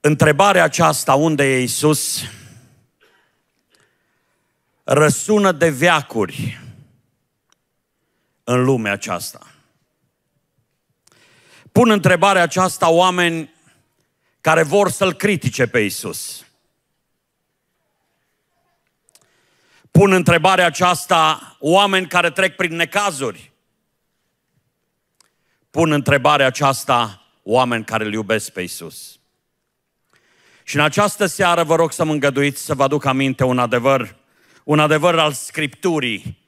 Întrebarea aceasta, unde e Isus, răsună de veacuri în lumea aceasta. Pun întrebarea aceasta oameni care vor să-L critique pe Isus. Pun întrebarea aceasta oameni care trec prin necazuri. Pun întrebarea aceasta oameni care îl iubesc pe Isus. Și în această seară vă rog să mă îngăduiți să vă aduc aminte un adevăr, un adevăr al Scripturii,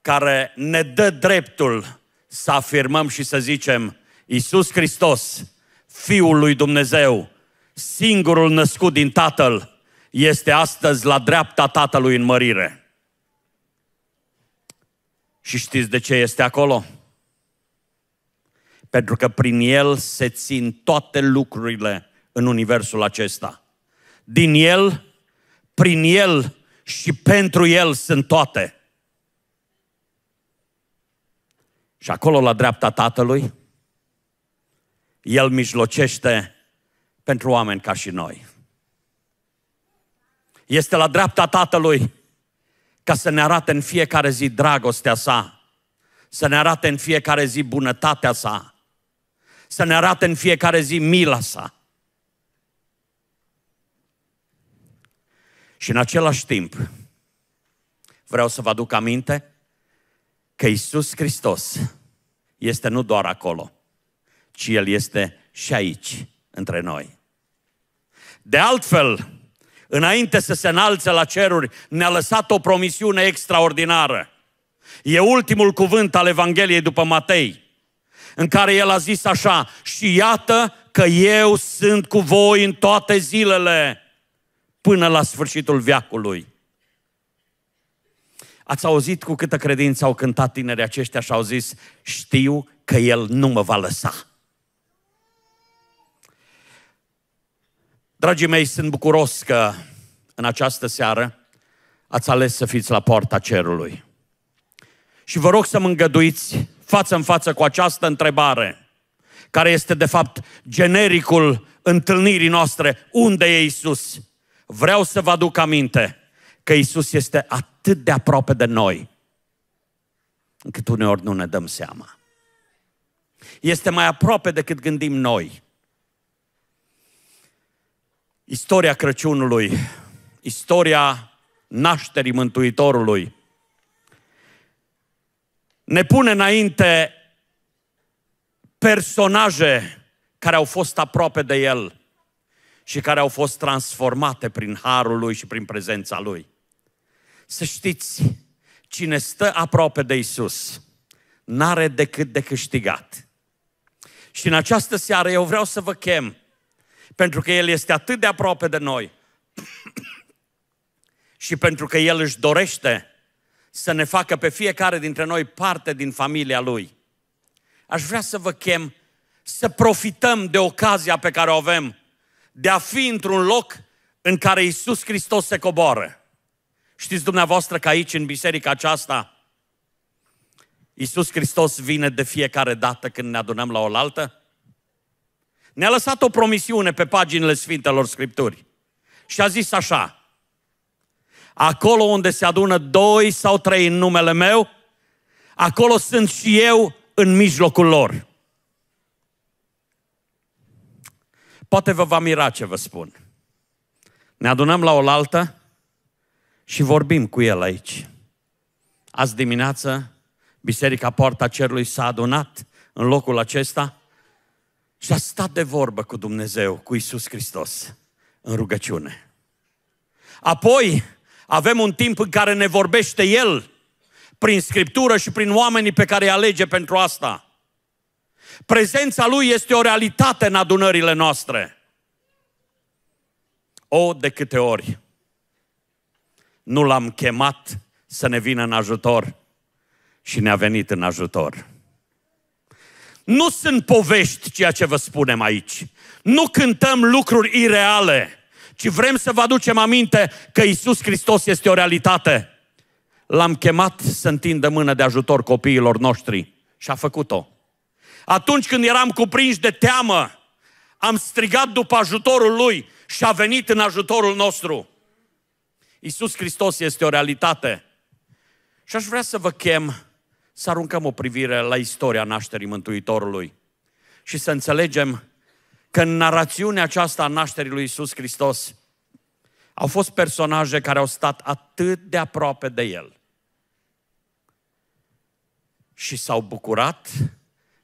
care ne dă dreptul să afirmăm și să zicem Iisus Hristos, Fiul lui Dumnezeu, singurul născut din Tatăl, este astăzi la dreapta Tatălui în mărire. Și știți de ce este acolo? Pentru că prin El se țin toate lucrurile în universul acesta. Din El, prin El și pentru El sunt toate. Și acolo, la dreapta Tatălui, El mijlocește pentru oameni ca și noi. Este la dreapta Tatălui ca să ne arate în fiecare zi dragostea sa, să ne arate în fiecare zi bunătatea sa, să ne arate în fiecare zi mila sa. Și în același timp, vreau să vă aduc aminte că Isus Hristos este nu doar acolo, ci El este și aici, între noi. De altfel, înainte să se înalțe la ceruri, ne-a lăsat o promisiune extraordinară. E ultimul cuvânt al Evangheliei după Matei, în care el a zis așa, și iată că eu sunt cu voi în toate zilele până la sfârșitul veacului. Ați auzit cu câtă credință au cântat tinerii aceștia și au zis, știu că El nu mă va lăsa. Dragii mei, sunt bucuros că în această seară ați ales să fiți la poarta cerului. Și vă rog să mă îngăduiți față în față cu această întrebare, care este de fapt genericul întâlnirii noastre. Unde e Isus? Vreau să vă aduc aminte că Isus este atât de aproape de noi, încât uneori nu ne dăm seama. Este mai aproape decât gândim noi. Istoria Crăciunului, istoria nașterii Mântuitorului, ne pune înainte personaje care au fost aproape de el și care au fost transformate prin harul lui și prin prezența lui. Să știți, cine stă aproape de Isus, n-are decât de câștigat. Și în această seară eu vreau să vă chem, pentru că El este atât de aproape de noi și pentru că El își dorește să ne facă pe fiecare dintre noi parte din familia Lui. Aș vrea să vă chem să profităm de ocazia pe care o avem de a fi într-un loc în care Isus Hristos se coboară. Știți dumneavoastră că aici, în biserica aceasta, Iisus Hristos vine de fiecare dată când ne adunăm la oaltă? Ne-a lăsat o promisiune pe paginile Sfintelor Scripturi și a zis așa, acolo unde se adună doi sau trei în numele meu, acolo sunt și eu în mijlocul lor. Poate vă va mira ce vă spun. Ne adunăm la oaltă și vorbim cu el aici. Azi dimineață, Biserica Poarta Cerului s-a adunat în locul acesta și a stat de vorbă cu Dumnezeu, cu Isus Hristos, în rugăciune. Apoi avem un timp în care ne vorbește El prin Scriptură și prin oamenii pe care îi alege pentru asta. Prezența Lui este o realitate în adunările noastre. O, de câte ori nu l-am chemat să ne vină în ajutor și ne-a venit în ajutor. Nu sunt povești ceea ce vă spunem aici. Nu cântăm lucruri ireale, ci vrem să vă aducem aminte că Isus Hristos este o realitate. L-am chemat să întindă mână de ajutor copiilor noștri și a făcut-o. Atunci când eram cuprinși de teamă, am strigat după ajutorul Lui și a venit în ajutorul nostru. Iisus Hristos este o realitate. Și aș vrea să vă chem să aruncăm o privire la istoria nașterii Mântuitorului și să înțelegem că în narațiunea aceasta a nașterii lui Iisus Hristos au fost personaje care au stat atât de aproape de El și s-au bucurat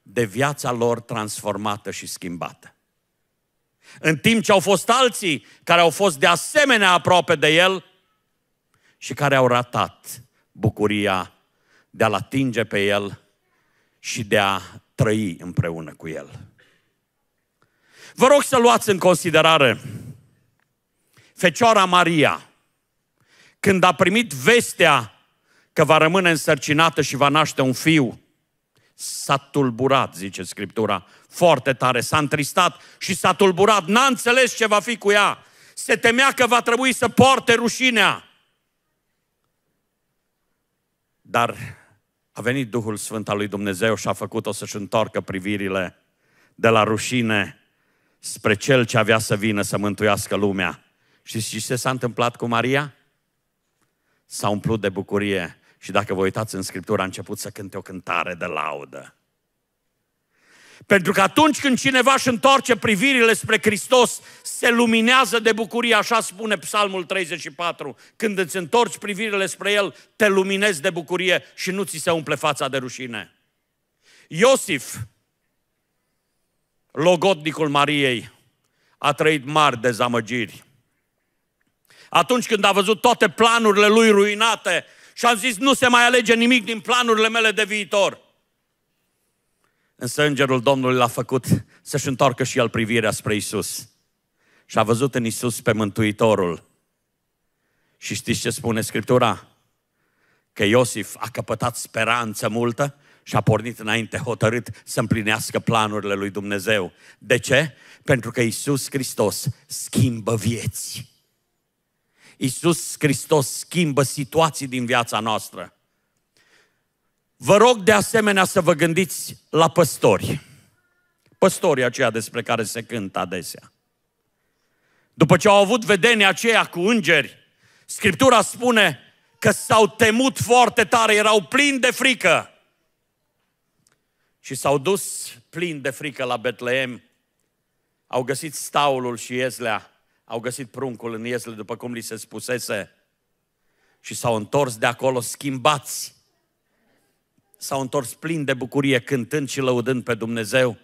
de viața lor transformată și schimbată. În timp ce au fost alții care au fost de asemenea aproape de el și care au ratat bucuria de a-l atinge pe el și de a trăi împreună cu el. Vă rog să luați în considerare Fecioara Maria, când a primit vestea că va rămâne însărcinată și va naște un fiu, S-a tulburat, zice Scriptura, foarte tare, s-a întristat și s-a tulburat, n-a înțeles ce va fi cu ea. Se temea că va trebui să poarte rușinea. Dar a venit Duhul Sfânt al lui Dumnezeu și a făcut-o să-și întoarcă privirile de la rușine spre Cel ce avea să vină să mântuiască lumea. Și ce s-a întâmplat cu Maria? S-a umplut de bucurie și dacă vă uitați în Scriptură, a început să cânte o cântare de laudă. Pentru că atunci când cineva își întoarce privirile spre Hristos, se luminează de bucurie, așa spune Psalmul 34. Când îți întorci privirile spre El, te luminezi de bucurie și nu ți se umple fața de rușine. Iosif, logodnicul Mariei, a trăit mari dezamăgiri. Atunci când a văzut toate planurile lui ruinate, și am zis, nu se mai alege nimic din planurile mele de viitor. Însă îngerul Domnului l-a făcut să-și întoarcă și el privirea spre Isus. Și a văzut în Isus pe Mântuitorul. Și știți ce spune Scriptura? Că Iosif a căpătat speranță multă și a pornit înainte hotărât să împlinească planurile lui Dumnezeu. De ce? Pentru că Isus Hristos schimbă vieți. Iisus Hristos schimbă situații din viața noastră. Vă rog de asemenea să vă gândiți la păstori. Păstorii aceia despre care se cântă adesea. După ce au avut vedenia aceea cu îngeri, Scriptura spune că s-au temut foarte tare, erau plini de frică. Și s-au dus plini de frică la Betleem, au găsit staulul și Ezlea au găsit pruncul în iesle după cum li se spusese și s-au întors de acolo schimbați. S-au întors plini de bucurie, cântând și lăudând pe Dumnezeu.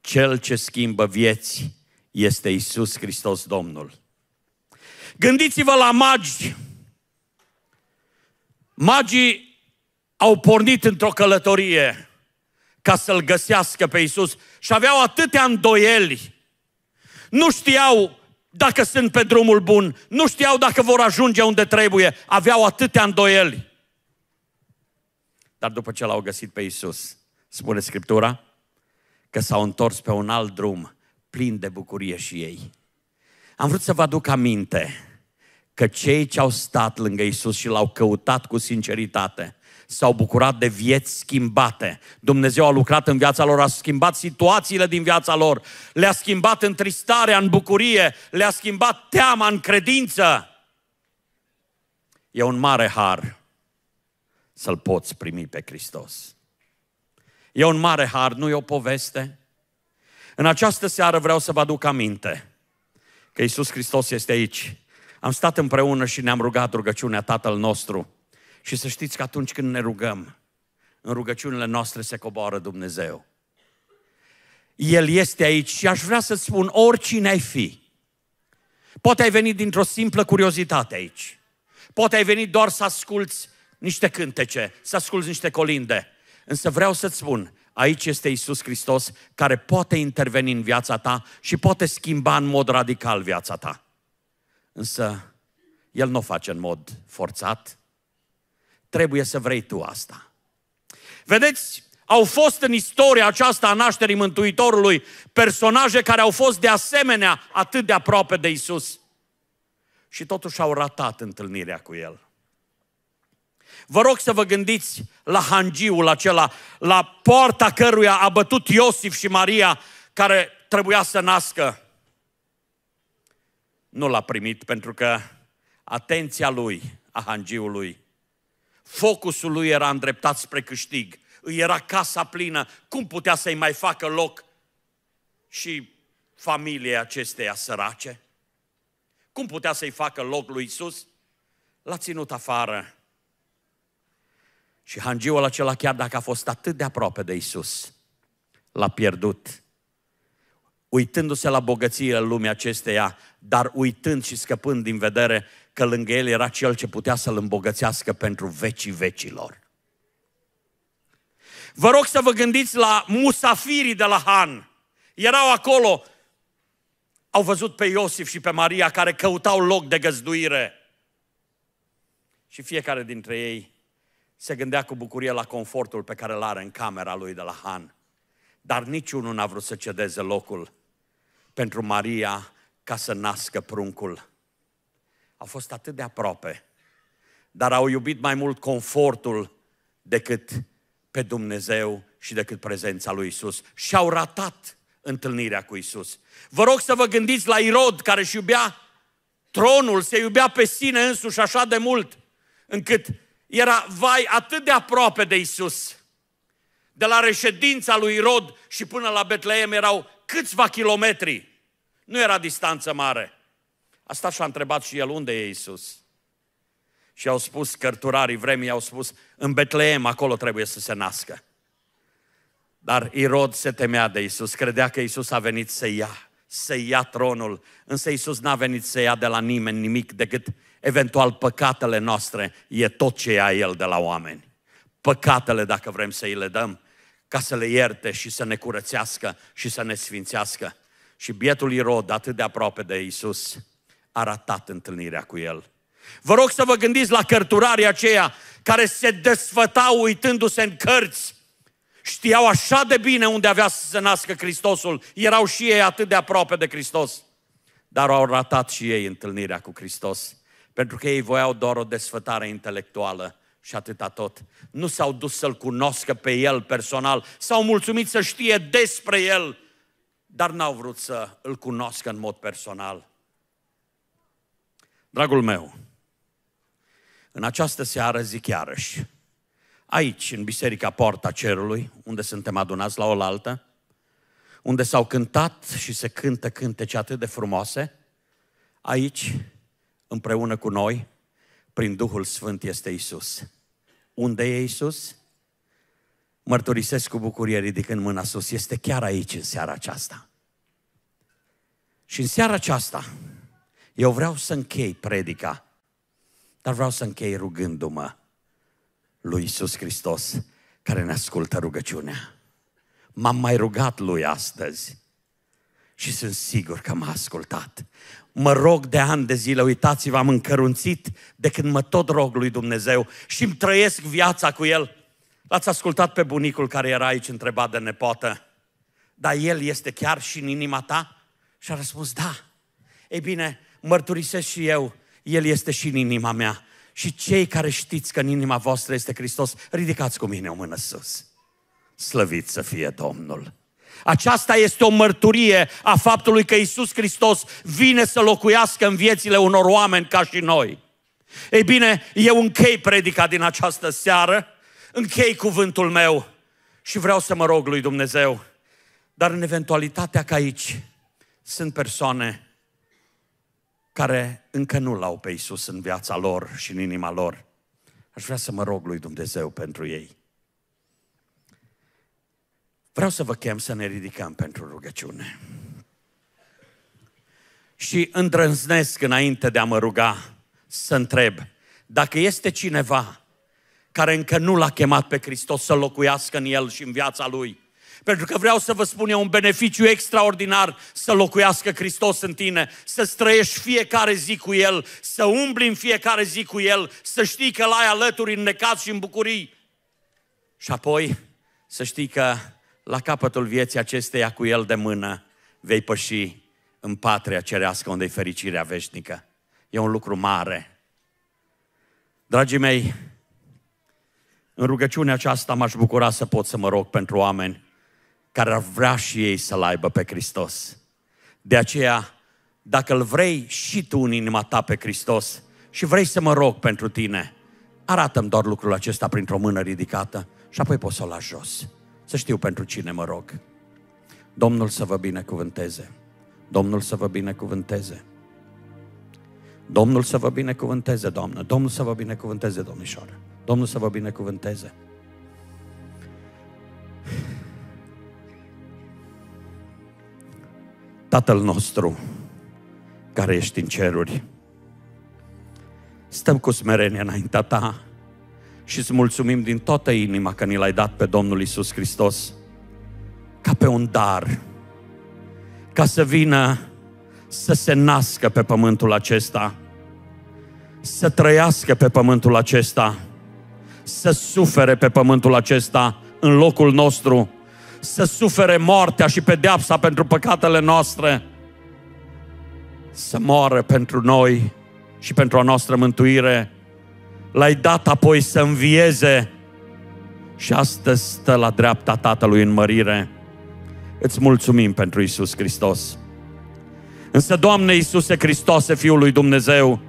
Cel ce schimbă vieți este Isus Hristos Domnul. Gândiți-vă la magi. Magii au pornit într-o călătorie ca să-L găsească pe Isus și aveau atâtea îndoieli nu știau dacă sunt pe drumul bun, nu știau dacă vor ajunge unde trebuie, aveau atâtea îndoieli. Dar după ce l-au găsit pe Isus, spune Scriptura, că s-au întors pe un alt drum, plin de bucurie și ei. Am vrut să vă aduc aminte că cei ce au stat lângă Isus și l-au căutat cu sinceritate, s-au bucurat de vieți schimbate. Dumnezeu a lucrat în viața lor, a schimbat situațiile din viața lor, le-a schimbat în tristare, în bucurie, le-a schimbat teama în credință. E un mare har să-L poți primi pe Hristos. E un mare har, nu e o poveste. În această seară vreau să vă aduc aminte că Isus Hristos este aici. Am stat împreună și ne-am rugat rugăciunea Tatăl nostru. Și să știți că atunci când ne rugăm, în rugăciunile noastre se coboară Dumnezeu. El este aici și aș vrea să spun oricine ai fi. Poate ai venit dintr-o simplă curiozitate aici. Poate ai venit doar să asculți niște cântece, să asculți niște colinde. Însă vreau să-ți spun, aici este Isus Hristos care poate interveni în viața ta și poate schimba în mod radical viața ta. Însă El nu o face în mod forțat, trebuie să vrei tu asta. Vedeți, au fost în istoria aceasta a nașterii Mântuitorului personaje care au fost de asemenea atât de aproape de Isus. Și totuși au ratat întâlnirea cu El. Vă rog să vă gândiți la hangiul acela, la poarta căruia a bătut Iosif și Maria, care trebuia să nască. Nu l-a primit pentru că atenția lui, a hangiului, Focusul lui era îndreptat spre câștig. Îi era casa plină. Cum putea să-i mai facă loc și familiei acesteia sărace? Cum putea să-i facă loc lui Isus? L-a ținut afară. Și hangiul acela, chiar dacă a fost atât de aproape de Isus, l-a pierdut. Uitându-se la bogățiile lumii acesteia, dar uitând și scăpând din vedere că lângă el era cel ce putea să-l îmbogățească pentru vecii vecilor. Vă rog să vă gândiți la musafirii de la Han. Erau acolo, au văzut pe Iosif și pe Maria care căutau loc de găzduire. Și fiecare dintre ei se gândea cu bucurie la confortul pe care îl are în camera lui de la Han. Dar niciunul n-a vrut să cedeze locul pentru Maria ca să nască pruncul au fost atât de aproape, dar au iubit mai mult confortul decât pe Dumnezeu și decât prezența lui Isus. Și au ratat întâlnirea cu Isus. Vă rog să vă gândiți la Irod care își iubea tronul, se iubea pe sine însuși așa de mult, încât era vai atât de aproape de Isus. De la reședința lui Irod și până la Betleem erau câțiva kilometri. Nu era distanță mare. A stat și a întrebat și el, unde e Iisus? Și au spus, cărturarii vremii au spus, în Betleem, acolo trebuie să se nască. Dar Irod se temea de Isus, credea că Isus a venit să ia, să ia tronul. Însă Isus n-a venit să ia de la nimeni nimic decât eventual păcatele noastre, e tot ce ia El de la oameni. Păcatele, dacă vrem să îi le dăm, ca să le ierte și să ne curățească și să ne sfințească. Și bietul Irod, atât de aproape de Isus, a ratat întâlnirea cu el. Vă rog să vă gândiți la cărturarii aceia care se desfătau uitându-se în cărți. Știau așa de bine unde avea să se nască Hristosul. Erau și ei atât de aproape de Hristos. Dar au ratat și ei întâlnirea cu Hristos. Pentru că ei voiau doar o desfătare intelectuală și atâta tot. Nu s-au dus să-L cunoscă pe El personal. S-au mulțumit să știe despre El, dar n-au vrut să îl cunoască în mod personal. Dragul meu, în această seară zic iarăși, aici, în Biserica Porta Cerului, unde suntem adunați la oaltă, unde s-au cântat și se cântă cântece atât de frumoase, aici, împreună cu noi, prin Duhul Sfânt este Isus. Unde e Isus? Mărturisesc cu bucurie ridicând mâna sus, este chiar aici în seara aceasta. Și în seara aceasta, eu vreau să închei predica, dar vreau să închei rugându-mă lui Iisus Hristos care ne ascultă rugăciunea. M-am mai rugat lui astăzi și sunt sigur că m-a ascultat. Mă rog de ani de zile, uitați-vă, am încărunțit de când mă tot rog lui Dumnezeu și îmi trăiesc viața cu El. L-ați ascultat pe bunicul care era aici întrebat de nepoată? dar El este chiar și în inima ta? Și a răspuns, da. Ei bine, mărturisesc și eu, El este și în inima mea. Și cei care știți că în inima voastră este Hristos, ridicați cu mine o mână sus. Slăvit să fie Domnul! Aceasta este o mărturie a faptului că Isus Hristos vine să locuiască în viețile unor oameni ca și noi. Ei bine, eu închei predica din această seară, închei cuvântul meu și vreau să mă rog lui Dumnezeu, dar în eventualitatea că aici sunt persoane care încă nu l-au pe Isus în viața lor și în inima lor. Aș vrea să mă rog lui Dumnezeu pentru ei. Vreau să vă chem să ne ridicăm pentru rugăciune. Și îndrăznesc înainte de a mă ruga să întreb dacă este cineva care încă nu l-a chemat pe Hristos să locuiască în el și în viața lui, pentru că vreau să vă spun eu un beneficiu extraordinar să locuiască Hristos în tine, să străiești fiecare zi cu El, să umbli în fiecare zi cu El, să știi că l-ai alături în necaz și în bucurii. Și apoi să știi că la capătul vieții acesteia cu El de mână vei păși în patria cerească unde e fericirea veșnică. E un lucru mare. Dragii mei, în rugăciunea aceasta m-aș bucura să pot să mă rog pentru oameni care ar vrea și ei să-L aibă pe Hristos. De aceea, dacă îl vrei și tu în inima ta pe Hristos și vrei să mă rog pentru tine, arată-mi doar lucrul acesta printr-o mână ridicată și apoi poți să o lași jos. Să știu pentru cine mă rog. Domnul să vă binecuvânteze. Domnul să vă binecuvânteze. Domnul să vă binecuvânteze, doamnă. Domnul să vă binecuvânteze, domnișoară. Domnul să vă binecuvânteze. Tatăl nostru, care ești în ceruri, stăm cu smerenie înaintea ta și îți mulțumim din toată inima că ni l-ai dat pe Domnul Isus Hristos ca pe un dar, ca să vină să se nască pe pământul acesta, să trăiască pe pământul acesta, să sufere pe pământul acesta în locul nostru, să sufere moartea și pedeapsa pentru păcatele noastre, să moară pentru noi și pentru a noastră mântuire, l-ai dat apoi să învieze și astăzi stă la dreapta Tatălui în mărire. Îți mulțumim pentru Isus Hristos. Însă, Doamne Iisuse Hristos, Fiul lui Dumnezeu,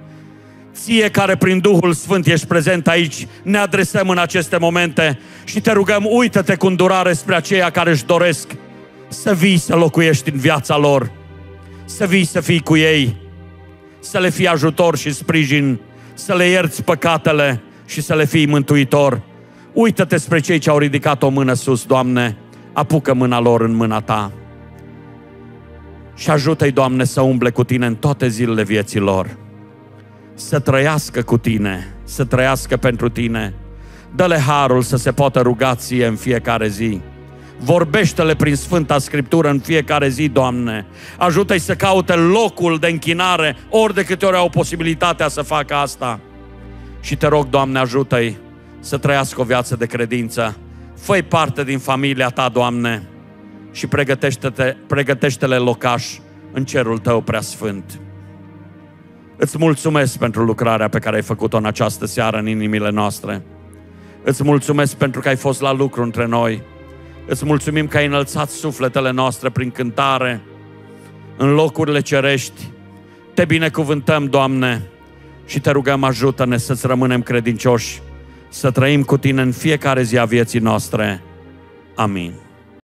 ție care prin Duhul Sfânt ești prezent aici, ne adresăm în aceste momente și te rugăm, uită-te cu îndurare spre aceia care își doresc să vii să locuiești în viața lor, să vii să fii cu ei, să le fii ajutor și sprijin, să le ierți păcatele și să le fii mântuitor. Uită-te spre cei ce au ridicat o mână sus, Doamne, apucă mâna lor în mâna Ta și ajută-i, Doamne, să umble cu Tine în toate zilele vieții lor să trăiască cu tine, să trăiască pentru tine. Dă-le harul să se poată ție în fiecare zi. Vorbește-le prin Sfânta Scriptură în fiecare zi, Doamne. Ajută-i să caute locul de închinare ori de câte ori au posibilitatea să facă asta. Și te rog, Doamne, ajută-i să trăiască o viață de credință. fă parte din familia Ta, Doamne, și pregătește-te, pregătește-le locaș în cerul Tău preasfânt. Îți mulțumesc pentru lucrarea pe care ai făcut-o în această seară în inimile noastre. Îți mulțumesc pentru că ai fost la lucru între noi. Îți mulțumim că ai înălțat sufletele noastre prin cântare în locurile cerești. Te binecuvântăm, Doamne, și te rugăm ajută-ne să-ți rămânem credincioși, să trăim cu Tine în fiecare zi a vieții noastre. Amin.